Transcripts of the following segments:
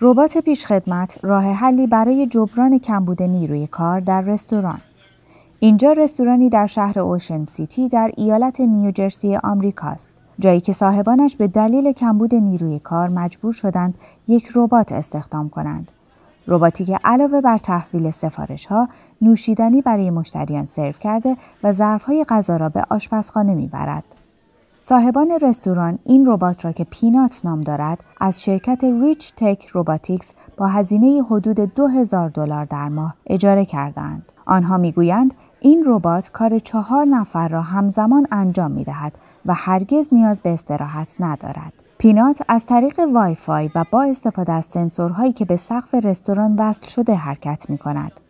ربات پیشخدمت راه حلی برای جبران کمبود نیروی کار در رستوران اینجا رستورانی در شهر اوشن سیتی در ایالت نیوجرسی آمریکاست جایی که صاحبانش به دلیل کمبود نیروی کار مجبور شدند یک ربات استخدام کنند رباتی که علاوه بر تحویل سفارش ها نوشیدنی برای مشتریان سرو کرده و ظرفهای غذا را به آشپزخانه میبرد صاحبان رستوران این ربات را که پینات نام دارد از شرکت ریچ تک روباتیکس با هزینه حدود 2000 دو دلار در ماه اجاره کردند. آنها میگویند این ربات کار چهار نفر را همزمان انجام می دهد و هرگز نیاز به استراحت ندارد. پینات از طریق وای فای و با استفاده از سنسورهایی که به سقف رستوران وصل شده حرکت می کند.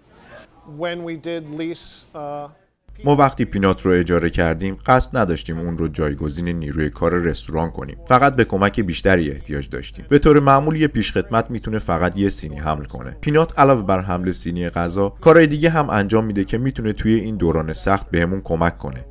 ما وقتی پینات رو اجاره کردیم قصد نداشتیم اون رو جایگزین نیروی کار رستوران کنیم فقط به کمک بیشتری احتیاج داشتیم به طور معمول یه پیشخدمت میتونه فقط یه سینی حمل کنه پینات علاوه بر حمل سینی غذا کارهای دیگه هم انجام میده که میتونه توی این دوران سخت بهمون کمک کنه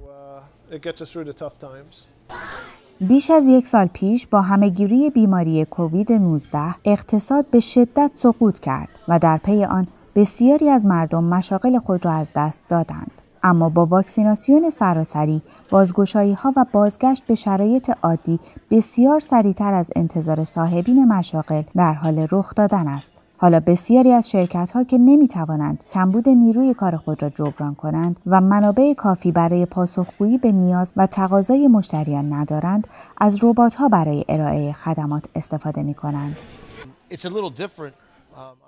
بیش از یک سال پیش با همهگیری بیماری کووید 19 اقتصاد به شدت سقوط کرد و در پی آن بسیاری از مردم مشاغل خود را از دست دادند. اما با واکسیناسیون سراسری بازگشایی ها و بازگشت به شرایط عادی بسیار سریعتر از انتظار صاحبین مشاغل در حال رخ دادن است حالا بسیاری از شرکت ها که نمی توانند کمبود نیروی کار خود را جبران کنند و منابع کافی برای پاسخگویی به نیاز و تقاضای مشتریان ندارند از ربات ها برای ارائه خدمات استفاده می کنند.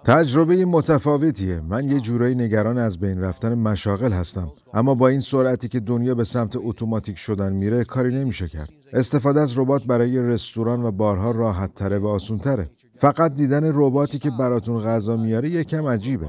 تجربه متفاوتیه من یه جورایی نگران از بین رفتن مشاغل هستم اما با این سرعتی که دنیا به سمت اتوماتیک شدن میره کاری نمیشه کرد استفاده از ربات برای رستوران و بارها راحت تره و آسون تره فقط دیدن رباتی که براتون غذا میاره یکم عجیبه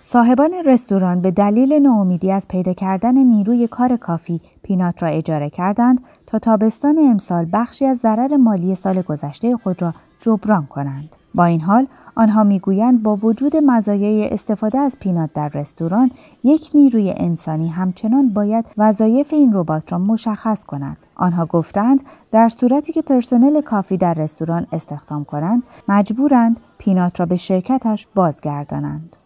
صاحبان رستوران به دلیل ناامیدی از پیدا کردن نیروی کار کافی پینات را اجاره کردند تا تابستان امسال بخشی از ضرر مالی سال گذشته خود را جبران کنند. با این حال آنها میگویند با وجود مزایای استفاده از پینات در رستوران یک نیروی انسانی همچنان باید وظایف این ربات را مشخص کند آنها گفتند در صورتی که پرسنل کافی در رستوران استخدام کنند مجبورند پینات را به شرکتش بازگردانند